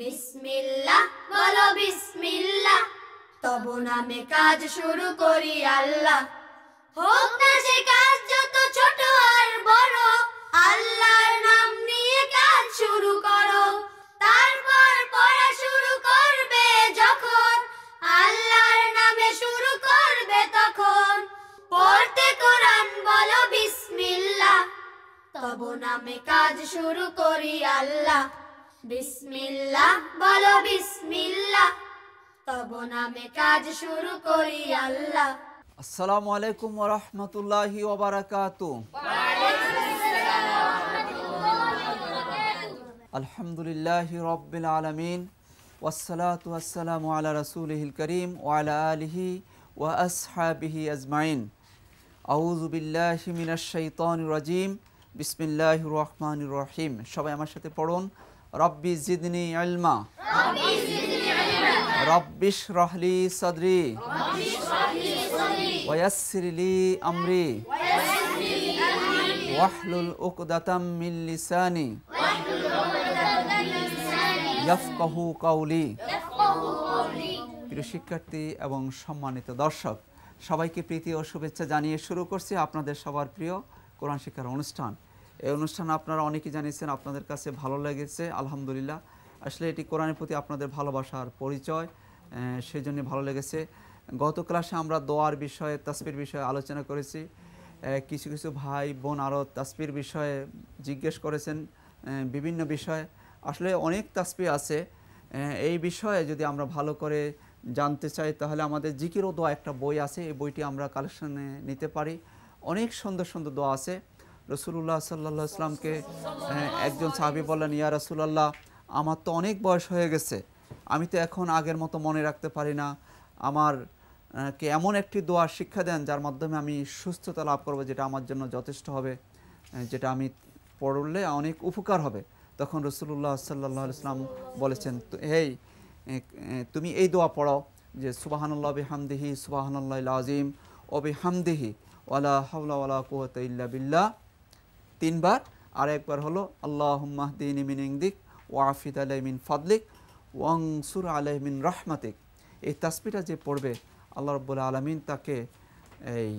বিসমিল্লাহ বলো বিসমিল্লাহ তব নামে কাজ শুরু করি আল্লাহ হোক না সে কাজ যত ছোট আর বড় আল্লাহর নাম নিয়ে কাজ শুরু করো তারপর পড়া শুরু করবে যখন আল্লাহর নামে শুরু করবে তখন পড়তে কোরআন বলো বিসমিল্লাহ তব নামে কাজ শুরু করি আল্লাহ বিসমিল্লাহ বলো বিসমিল্লাহ তব নামে কাজ শুরু করি আল্লাহ আসসালামু আলাইকুম ওয়া রাহমাতুল্লাহি ওয়া বারাকাতু আলহামদুলিল্লাহি রাব্বিল আলামিন ওয়াসসালাতু ওয়াসসালামু আলা রাসূলিহিল কারীম ওয়া আলা আলিহি ওয়া আসহাবিহি আজমাইন আউযু বিল্লাহি মিনাশ শাইতানির রাজীম বিসমিল্লাহির রহমানির রহিম সবাই আমার সাথে পড়ুন রব্বি জিদনি আলমা রব্বিশ রহলি সদরি ওয়াসিরলি আমরি ওয়াহলুল উকদাতাম মিন লিসানি ইয়াফকাহু কাউলি প্রিয় শিক্ষার্থী এবং সম্মানিত দর্শক সবাইকে প্রীতি ও শুভেচ্ছা জানিয়ে শুরু করছি আপনাদের সবার প্রিয় কোরআন শিক্ষার অনুষ্ঠান এই অনুষ্ঠান আপনারা অনেকেই জানিয়েছেন আপনাদের কাছে ভালো লেগেছে আলহামদুলিল্লাহ আসলে এটি কোরআনের প্রতি আপনাদের ভালোবাসার পরিচয় সেই জন্য ভালো লেগেছে গত ক্লাসে আমরা দোয়ার বিষয়ে তাসপির বিষয়ে আলোচনা করেছি কিছু কিছু ভাই বোন আরও তাসপির বিষয়ে জিজ্ঞেস করেছেন বিভিন্ন বিষয়ে আসলে অনেক তাসপি আছে এই বিষয়ে যদি আমরা ভালো করে জানতে চাই তাহলে আমাদের জিকিরও দোয়া একটা বই আছে এই বইটি আমরা কালেকশনে নিতে পারি অনেক সুন্দর সুন্দর দোয়া আছে রসুল্লাহ সাল্লা ইসলামকে একজন সাহাবি বললেন ইয়া রসুলাল্লাহ আমার তো অনেক বয়স হয়ে গেছে আমি তো এখন আগের মতো মনে রাখতে পারি না আমার কে এমন একটি দোয়া শিক্ষা দেন যার মাধ্যমে আমি সুস্থতা লাভ করব যেটা আমার জন্য যথেষ্ট হবে যেটা আমি পড়লে অনেক উপকার হবে তখন রসুল্লাহ সাল্লা ইসলাম বলেছেন এই তুমি এই দোয়া পড়ো যে সুবাহানুল্লাহ বিহামদিহি সুবাহানুল্লাহ আজিম ওবি হামদিহি ওয়ালা হাউলা ওয়ালা কুয়াত ইল্লা বিল্লাহ তিনবার আর একবার হলো আল্লাহ মাহদিন মিন ইংদিক ওয়াফিদ মিন ফাদলিক ওয়াংসুর মিন রহমাতিক এই তাসপিটা যে পড়বে আল্লাহ রব্বুল আলমিন তাকে এই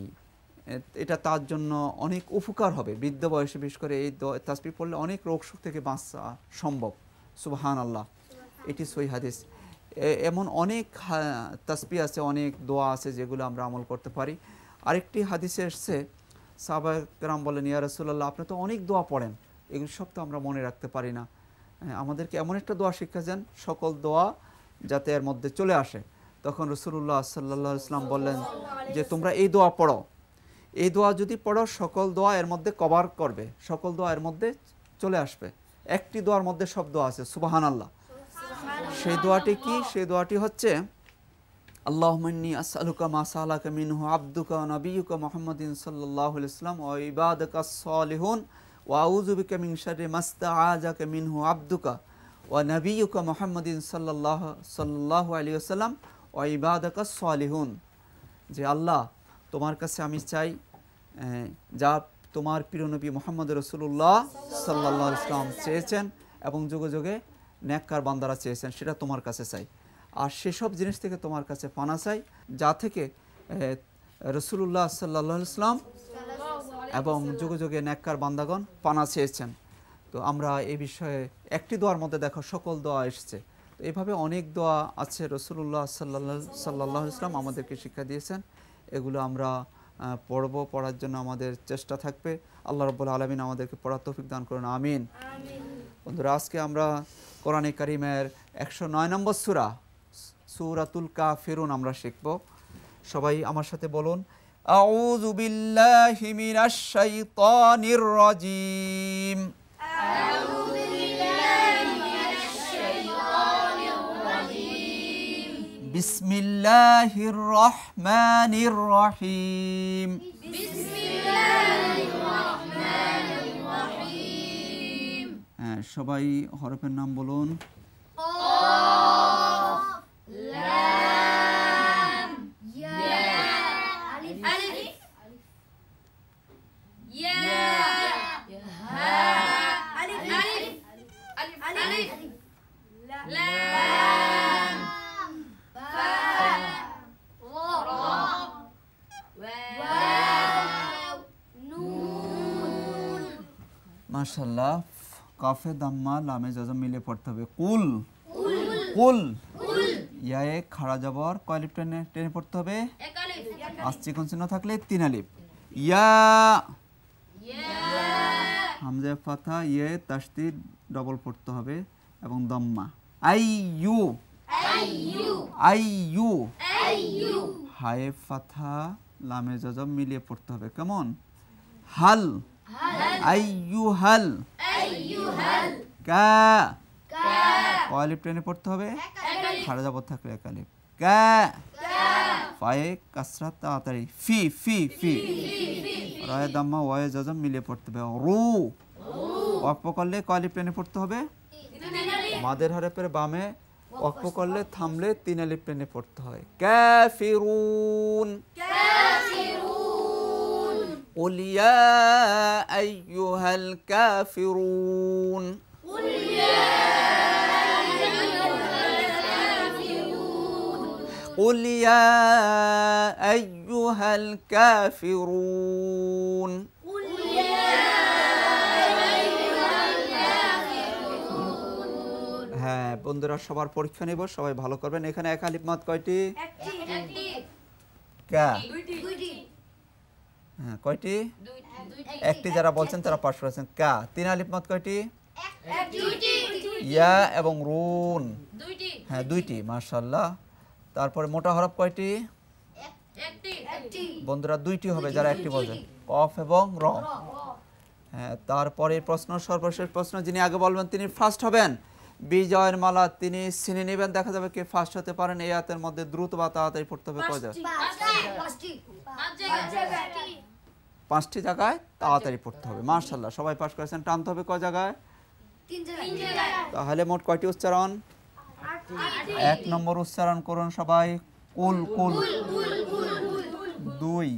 এটা তার জন্য অনেক উপকার হবে বৃদ্ধ বয়সে বিশেষ করে এই তাসপি পড়লে অনেক রোগ রোগসুখ থেকে বাঁচা সম্ভব সুবাহান আল্লাহ এটি সই হাদিস এমন অনেক হ্যাঁ, তাসপি আছে অনেক দোয়া আছে যেগুলো আমরা আমল করতে পারি আরেকটি হাদিসে এসছে সাবা বলেন ইয়া রসুল্লাহ আপনি তো অনেক দোয়া পড়েন এগুলো সব তো আমরা মনে রাখতে পারি না হ্যাঁ, আমাদেরকে এমন একটা দোয়া শিক্ষা দেন সকল দোয়া যাতে এর মধ্যে চলে আসে তখন রসুল্লাহ সাল্লা ইসলাম বললেন যে তোমরা এই দোয়া পড়ো এই দোয়া যদি পড়ো সকল দোয়া এর মধ্যে কভার করবে সকল দোয়া এর মধ্যে চলে আসবে একটি দোয়ার মধ্যে সব দোয়া আছে সুবাহান আল্লাহ সেই দোয়াটি কি সেই দোয়াটি হচ্ছে আল্লাহমনি আসআলুকা মা সালাকা মিনহু আব্দুকা নবীকা মোহাম্মদিন সাল্লাহ ইসলাম ও ইবাদকা সলিহুন ওয়াউজুবিকা মিন শারে মাস্তা আজাকা মিনহু আব্দুকা ও নবীকা মোহাম্মদিন সাল্লাহ সাল্লাহ আলী আসসালাম ও ইবাদকা সলিহুন যে আল্লাহ তোমার কাছে আমি চাই যা তোমার প্রিয়নবী মোহাম্মদ রসুল্লাহ সাল্লাহ ইসলাম চেয়েছেন এবং যুগে যুগে ন্যাক্কার বান্দারা চেয়েছেন সেটা তোমার কাছে চাই আর সেসব জিনিস থেকে তোমার কাছে পানা চাই যা থেকে রসুল্লাহ সাল্লা ইসলাম এবং যুগে যুগে ন্যাক্কার বান্দাগণ পানা চেয়েছেন তো আমরা এ বিষয়ে একটি দোয়ার মধ্যে দেখো সকল দোয়া এসছে তো এভাবে অনেক দোয়া আছে রসুল্লাহ সাল্লা সাল্লাহ ইসলাম আমাদেরকে শিক্ষা দিয়েছেন এগুলো আমরা পড়ব পড়ার জন্য আমাদের চেষ্টা থাকবে আল্লাহ রব্বুল আলমিন আমাদেরকে পড়ার তফিক দান করুন আমিন বন্ধুরা আজকে আমরা কোরআনে করিমের একশো নয় নম্বর সুরা সুরাতুল কা ফেরুন আমরা শিখব সবাই আমার সাথে বলুন আউজুবিল্লাহিমিরাজিম بسم الله الرحمن الرحيم بسم الله الرحمن الرحيم সবাই হরফের নাম বলুন সালাফ কাফে দাম্মা লামে জজম মিলে পড়তে হবে কুল কুল ইয়ায়ে খাড়া জবর কয় টেনে টেনে পড়তে হবে আসছে কোন চিহ্ন থাকলে তিন আলিপ ইয়া হামজা ফাথা ইয়ে তাসদির ডবল পড়তে হবে এবং দম্মা আই ইউ আই ইউ হায়ে ফাথা লামে জজম মিলিয়ে পড়তে হবে কেমন হাল হ্যাঁ। আইয়ুহাল আইয়ুহাল কা কা কয়ালিপ টেনে পড়তে হবে খাড়া জবর থাকলে একালিপ কা ফায়ে কাসরা তাড়াতাড়ি ফি ফি ফি রয়ে দাম্মা ওয়ে জজম মিলিয়ে পড়তে হবে রু অল্প করলে কয়ালিপ টেনে পড়তে হবে মাদের হারে পেরে বামে অল্প করলে থামলে তিন আলিপ টেনে পড়তে হয় ক্যাফিরুন ক্যা قل يا أيها الكافرون قل يا قل يا أيها الكافرون قل يا أيها الكافرون হ্যাঁ বন্ধুরা সবার পরীক্ষা নেব সবাই ভালো করবেন এখানে এক আলিফ মাত কয়টি কা হ্যাঁ কয়টি একটি যারা বলছেন তারা পাশ করেছেন কা তিন আলিফ মত কয়টি ইয়া এবং রুন হ্যাঁ দুইটি মার্শাল্লাহ তারপরে মোটা হরফ কয়টি বন্ধুরা দুইটি হবে যারা একটি বলছেন কফ এবং র হ্যাঁ তারপরে প্রশ্ন সর্বশেষ প্রশ্ন যিনি আগে বলবেন তিনি ফার্স্ট হবেন বিজয়ের মালা তিনি সিনে নেবেন দেখা যাবে কে ফার্স্ট হতে পারেন এই হাতের মধ্যে দ্রুত বা তাড়াতাড়ি পড়তে হবে কয় পাঁচটি জায়গায় তাড়াতাড়ি পড়তে হবে মার্শাল্লাহ সবাই পাশ করেছেন টানতে হবে কয় জায়গায় তাহলে মোট কয়টি উচ্চারণ এক নম্বর উচ্চারণ করুন সবাই কুল কুল দুই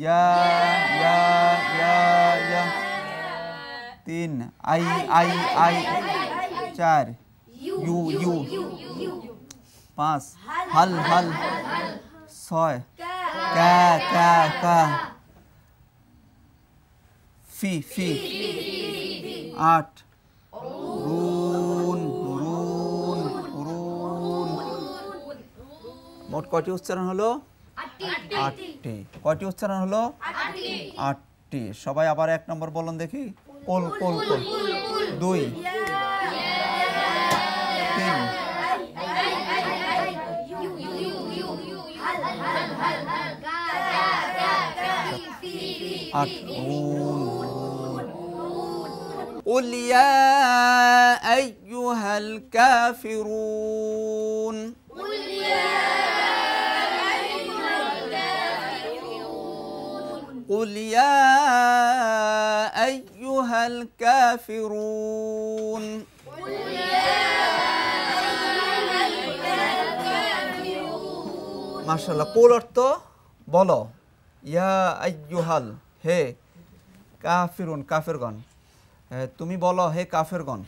ইয়া ইয়া তিন আই আই আই চার ইউ ইউ পাঁচ হাল হাল ছয় কা ফি ফি আট রুন রুন রুন মোট কয়টি উচ্চারণ হলো আটটি কয়টি উচ্চারণ হলো আটটি সবাই আবার এক নম্বর বলুন দেখি কোল কোল কোল দুই তিন আট রুন قل يا أيها الكافرون قل يا أيها الكافرون قل يا أيها الكافرون قل يا أيها الكافرون ما شاء الله قول بولو يا أيها আইয়ুহাল হে كافرون কাফিরগণ তুমি বলো হে কাফের قل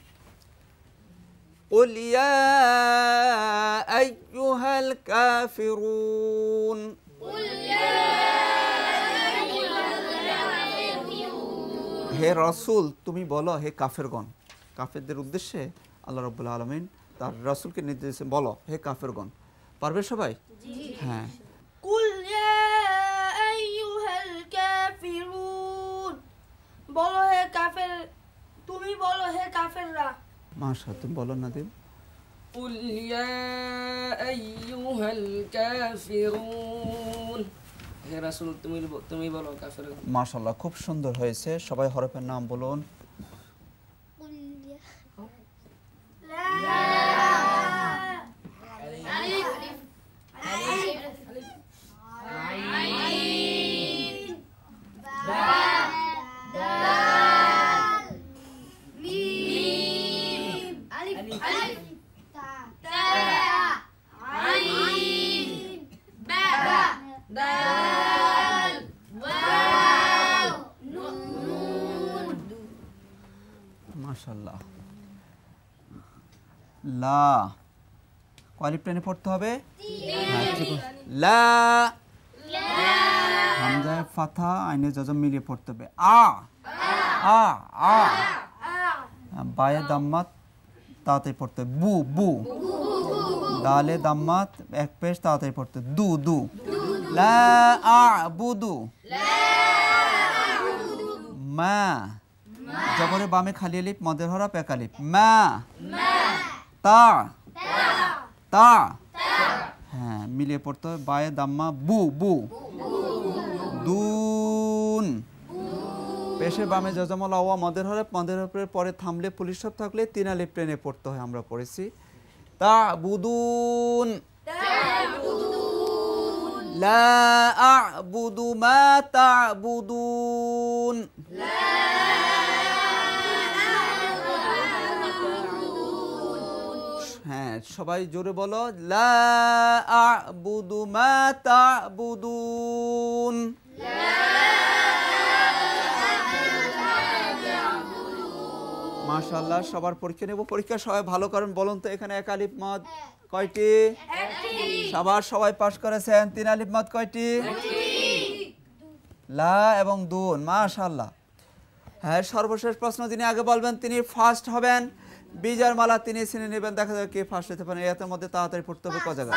হে রসুল তুমি বলো হে কাফেরগণ কাফেরদের উদ্দেশ্যে আল্লাহ রবুল্লা আলমিন তার রসুলকে নির্দেশে বলো হে কাফেরগণ পারবে সবাই হ্যাঁ বলো হে কাফের তুমি বলো হে কাফেররা মাশা তুমি বলো নাদিম قل يا أيها الكافرون হে রাসূল তুমি তুমি বলো কাফের মাশাআল্লাহ খুব সুন্দর হয়েছে সবাই হরফের নাম বলুন قل يا لا অলিভ টেনে পড়তে হবে হ্যাঁ, লা হামজায় ফাথা আইনে জজম মিলিয়ে পড়তে হবে আ আ আ হ্যাঁ, বায়ে দাম্মাত তাতে পড়তে বু বু দালে দাম্মাত এক পেশ তাতে পড়তে দু দু লা আ বু দু মা জবরে বামে খালি লিপ মদের হরা পেকালিপ মা তা তা হ্যাঁ মিলিয়ে পড়তে হবে বায়ে দাম্মা বু বু দুন পেশে বামে যজমল আওয়া মদের হরে মাদের হরে পরে থামলে পুলিশ সব থাকলে তিনালি প্লেনে পড়তে হয় আমরা পড়েছি তা বুদুন লা আ'বুদু মা তা লা হ্যাঁ সবাই জোরে বলো লা মা তাবুদুন মাশাআল্লাহ সবার পরীক্ষা নেব পরীক্ষা সবাই ভালো করেন বলুন তো এখানে এক আলিফ মত কয়টি সবার সবাই পাশ করেছেন তিন আলিফ মত কয়টি লা এবং দুন মাশাআল্লাহ হ্যাঁ সর্বশেষ প্রশ্ন তিনি আগে বলবেন তিনি ফার্স্ট হবেন বিজার মালা তিনি ছিনে নেবেন দেখা যাবে কে ফার্স্ট হতে পারেন এর মধ্যে তাড়াতাড়ি পড়তে হবে কয় জায়গা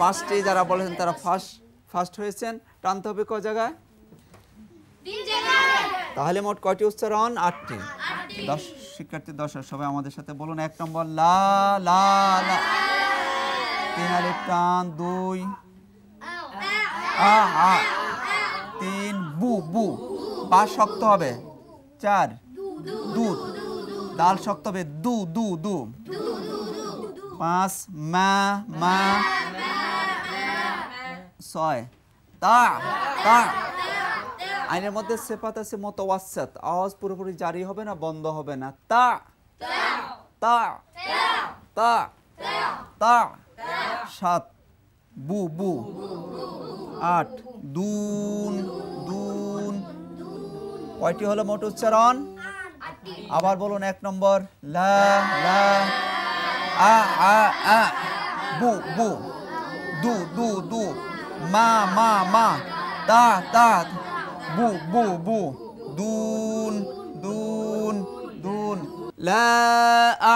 পাঁচটি যারা বলেছেন তারা ফার্স্ট ফার্স্ট হয়েছেন টানতে হবে ক জায়গায় তাহলে মোট কয়টি উচ্চারণ আটটি দশ শিক্ষার্থী দশার সবাই আমাদের সাথে বলুন এক নম্বর লা লা লা তিন আলিফ টান দুই আ আ বু বা শক্ত হবে চার দু দাল শক্ত হবে দু দু দু পাঁচ মা মা ছয় তা তা আইনের মধ্যে সেপাত আছে মত ওয়াসাত আওয়াজ পুরোপুরি জারি হবে না বন্ধ হবে না তা তা তা তা সাত বু বু আট দুন কয়টি হলো মোট উচ্চারণ আবার বলুন এক নম্বর লা লা আ আ আ বু বু দু দু দু মা মা মা তা তা বু বু বু দুন দুন দুন লা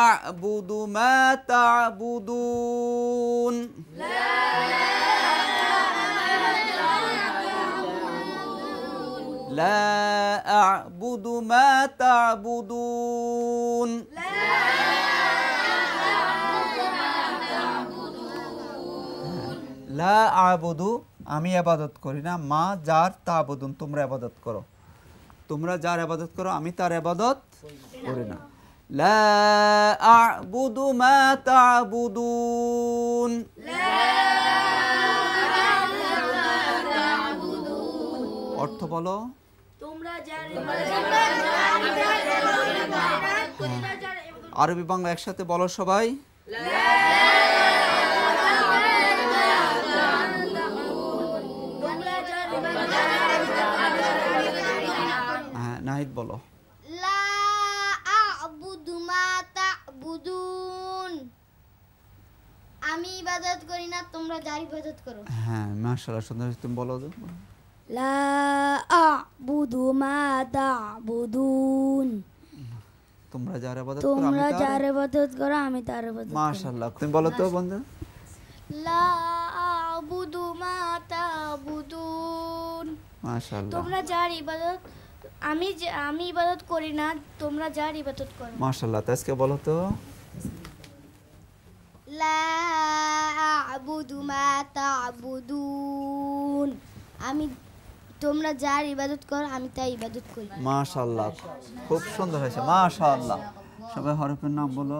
আ'বুদু মা তা'বুদুন লা لا أعبد ما تعبدون لا أعبد ما تعبدون لا أعبد আমি আবাদত করি না মা যার তা তাবুদুন তোমরা আবাদত করো তোমরা যার আবাদত করো আমি তার আবাদত করি না লা আ'বুদু মা তা'বুদুন লা অর্থ বলো আরবি বাংলা একসাথে বলো সবাই হ্যাঁ, নাহিদ বলো আমি ইবাদত করি না তোমরা যার ইবাদত করো হ্যাঁ মাশাআল্লাহ সুন্দর তুমি বলো তো لا أعبد ما تعبدون তোমরা যার ইবাদত করো তোমরা যার ইবাদত করো আমি তার ইবাদত করি মাশাআল্লাহ তুমি বলো তো বন্ধু লা আবুদু মা তাবুদুন মাশাআল্লাহ তোমরা যার ইবাদত আমি আমি ইবাদত করি না তোমরা যার ইবাদত করো মাশাআল্লাহ তো বলো তো লা আবুদু মা তাবুদুন আমি তোমরা যার ইবাদত করো আমি তাই ইবাদত করি মাশাআল্লাহ খুব সুন্দর হয়েছে মাশাআল্লাহ সবাই হরফের নাম বলো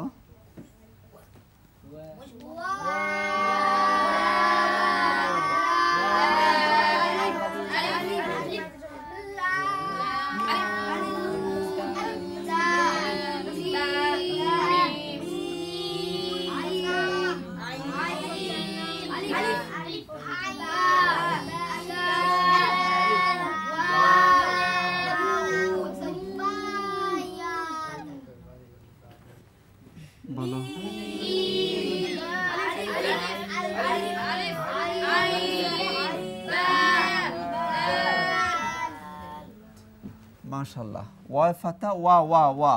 মাশাল্লাহ ওয়া ফাতা ওয়া ওয়া ওয়া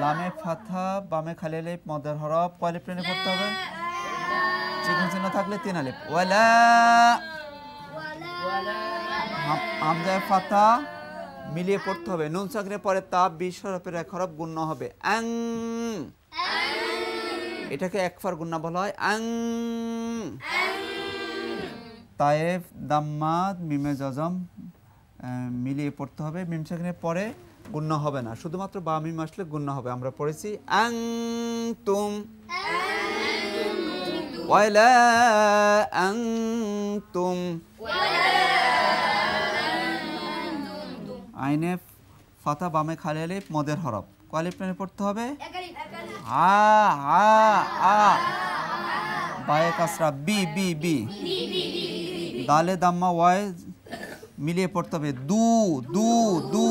লামে ফাতা বামে খালি আলিফ মদের হরফ কয় আলিফ টেনে পড়তে হবে চিকন চিহ্ন থাকলে তিন আলিফ ওয়ালা হামজা ফাতা মিলিয়ে পড়তে হবে নুন চাকরে পরে তাপ বিশ হরফের এক হরফ গুণ্য হবে অ্যাং এটাকে একফার গুণ্য বলা হয় অ্যাং তায়েফ দাম্মাদ মিমে জজম মিলিয়ে পড়তে হবে মিম সেখানে পরে গুণ্য হবে না শুধুমাত্র বা মিম আসলে গুণ্য হবে আমরা পড়েছি আং তুম ওয়ালা তুম আইনে ফাতা বামে খালি আলিফ মদের হরফ কয় আলিফ পড়তে হবে আ আ আ বায়ে কাসরা বি বি বি দালে দাম্মা ওয়াই মিলিয়ে পড়তে হবে দু দু দু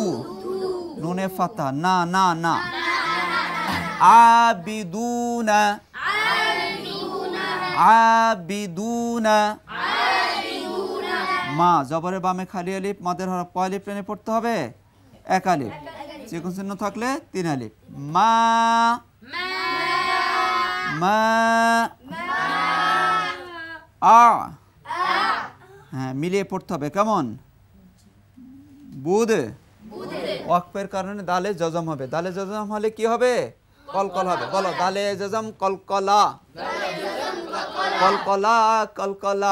নুনে ফাতা না না না আবিদুনা আবিদুনা মা জবরে বামে খালি আলিপ মাদের হর কয়ালিপ টেনে পড়তে হবে এক আলিপ চিকন চিহ্ন থাকলে তিন আলিপ মা মা আ হ্যাঁ মিলিয়ে পড়তে হবে কেমন বুধ ওয়াকফের কারণে দালে জজম হবে দালে জজম হলে কি হবে কলকল হবে বলো দালে জজম কলকলা কলকলা কলকলা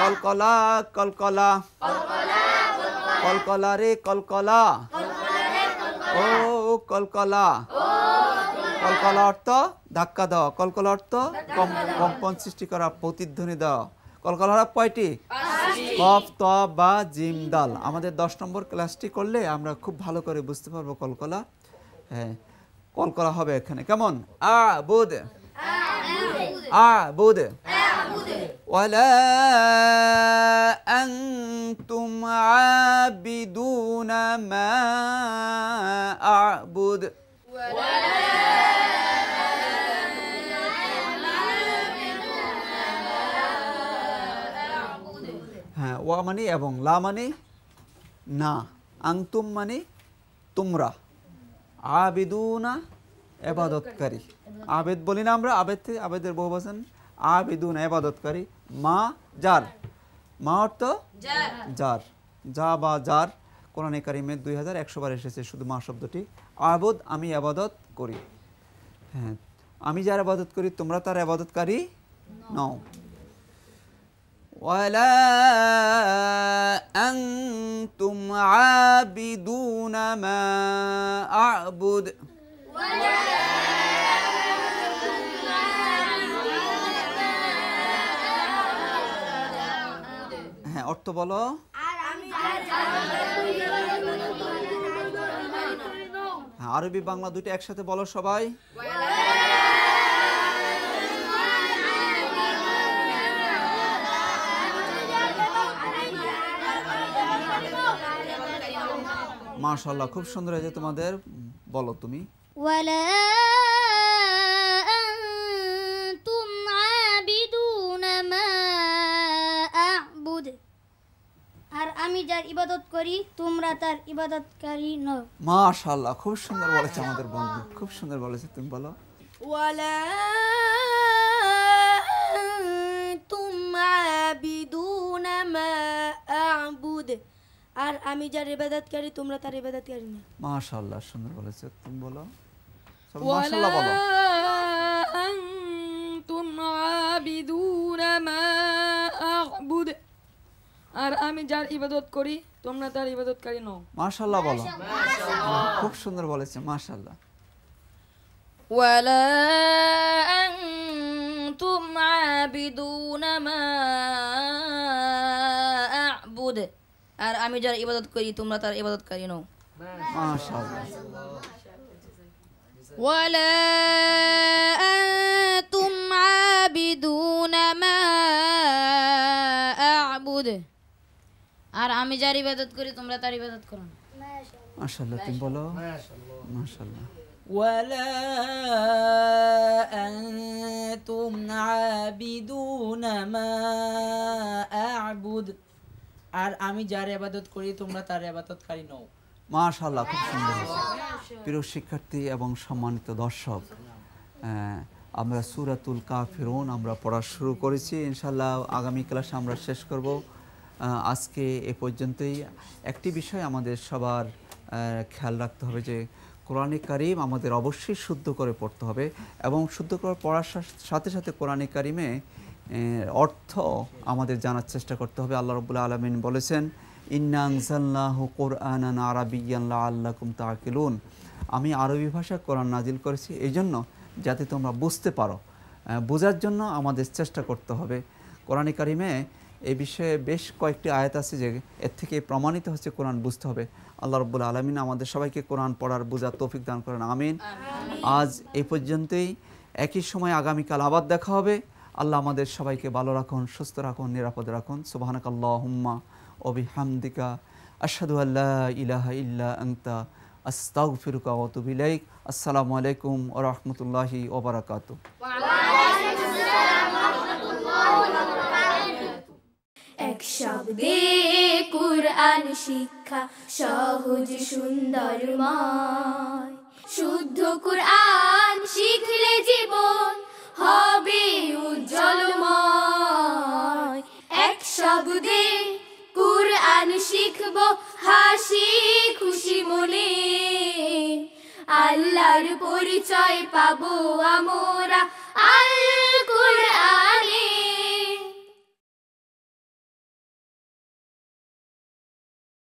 কলকলা কলকলা কলকলা রে কলকলা ও কলকলা কলকলা অর্থ ধাক্কা দাও কলকলা অর্থ কম্পন সৃষ্টি করা প্রতিধ্বনি দাও কলকলা কয়টি কফ ত বা জিম দাল আমাদের দশ নম্বর ক্লাসটি করলে আমরা খুব ভালো করে বুঝতে পারবো কলকলা হ্যাঁ কলকলা হবে এখানে কেমন আ বুদ আ বুদ ولا أنتم عابدون ما أعبد ওয়া মানে এবং লা মানে না আংতুম মানে তোমরা আবিদুনা এবাদতকারী আবেদ বলি না আমরা আবেদ থেকে আবেদের বহু বসেন আবেদুন এবাদতকারী মা যার মা অর্থ যার যা বা যার কোরআনে কারিমের দুই হাজার একশো বার এসেছে শুধু মা শব্দটি আবদ আমি আবাদত করি হ্যাঁ আমি যার আবাদত করি তোমরা তার আবাদতকারী নও ولا أنتم عابدون ما أعبد ولا হ্যাঁ অর্থ বলো হ্যাঁ, আরবি বাংলা দুটো একসাথে বলো সবাই মাশাল্লাহ খুব সুন্দর হয়েছে তোমাদের বলো তুমি ওয়ালা মা আর আমি যার ইবাদত করি তোমরা তার ইবাদতকারী নও মাশাআল্লাহ খুব সুন্দর বলেছে আমাদের বন্ধু খুব সুন্দর বলেছে তুমি বলো ওয়ালা আর আমি যার ইবাদতকারী তোমরা তার ইবাদতকারী না মাশাআল্লাহ সুন্দর বলেছো তুমি বলো মাশাআল্লাহ বলো আনতুম আবিদুন আর আমি যার ইবাদত করি তোমরা তার ইবাদতকারী নও মাশাআল্লাহ বলো হ্যাঁ, খুব সুন্দর বলেছে মাশাআল্লাহ ওয়ালা আনতুম আবিদুন মা আর আমি যার ইবাদত করি তোমরা তার ইবাদতকারী নও ولا أنتم عابدون ما أعبد আর আমি যার ইবাদত করি তোমরা তার ইবাদত করো মাশাআল্লাহ তুমি বলো মাশাআল্লাহ ولا أنتم عابدون ما أعبد আর আমি যার আবাদত করি তোমরা তার আবাদতকারী নও মাশাল্লাহ খুব সুন্দর প্রিয় শিক্ষার্থী এবং সম্মানিত দর্শক আমরা সুরাতুল কাফিরুন আমরা পড়া শুরু করেছি ইনশাল্লাহ আগামী ক্লাসে আমরা শেষ করব আজকে এ পর্যন্তই একটি বিষয় আমাদের সবার খেয়াল রাখতে হবে যে কোরআনে কারিম আমাদের অবশ্যই শুদ্ধ করে পড়তে হবে এবং শুদ্ধ করে পড়ার সাথে সাথে কোরআনে কারিমে অর্থ আমাদের জানার চেষ্টা করতে হবে আল্লাহ রবুল্লা আলমিন বলেছেন ইন্নাংসাল্লাহ কোরআন তাকিলুন আমি আরবি ভাষা কোরআন নাজিল করেছি এই জন্য যাতে তোমরা বুঝতে পারো বোঝার জন্য আমাদের চেষ্টা করতে হবে কোরআন কারিমে এই বিষয়ে বেশ কয়েকটি আয়াত আছে যে এর থেকে প্রমাণিত হচ্ছে কোরআন বুঝতে হবে আল্লাহ রব্বুল আলমিন আমাদের সবাইকে কোরআন পড়ার বোঝার তৌফিক দান করেন আমিন আজ এ পর্যন্তই একই সময় আগামীকাল আবার দেখা হবে আল্লাহ আমাদের সবাইকে ভালো রাখুন সুস্থ রাখুন নিরাপদ রাখুন সুবাহানক হুম্মা অবি হামদিকা আশাদু আল্লাহ ইলাহ ইল্লা আন্তা আস্তাউ ফিরুকা অতুবিলাইক আসসালামু আলাইকুম ও রহমতুল্লাহি ওবরাকাত শব্দে কুরআন শিক্ষা সহজ সুন্দর শুদ্ধ কুরআন শিখলে জীবন হবে উজ্জ্বলময় এক শব্দে কুরআন শিখব হাসি খুশি মনে আল্লাহর পরিচয় পাবো আমরা আল কুরআন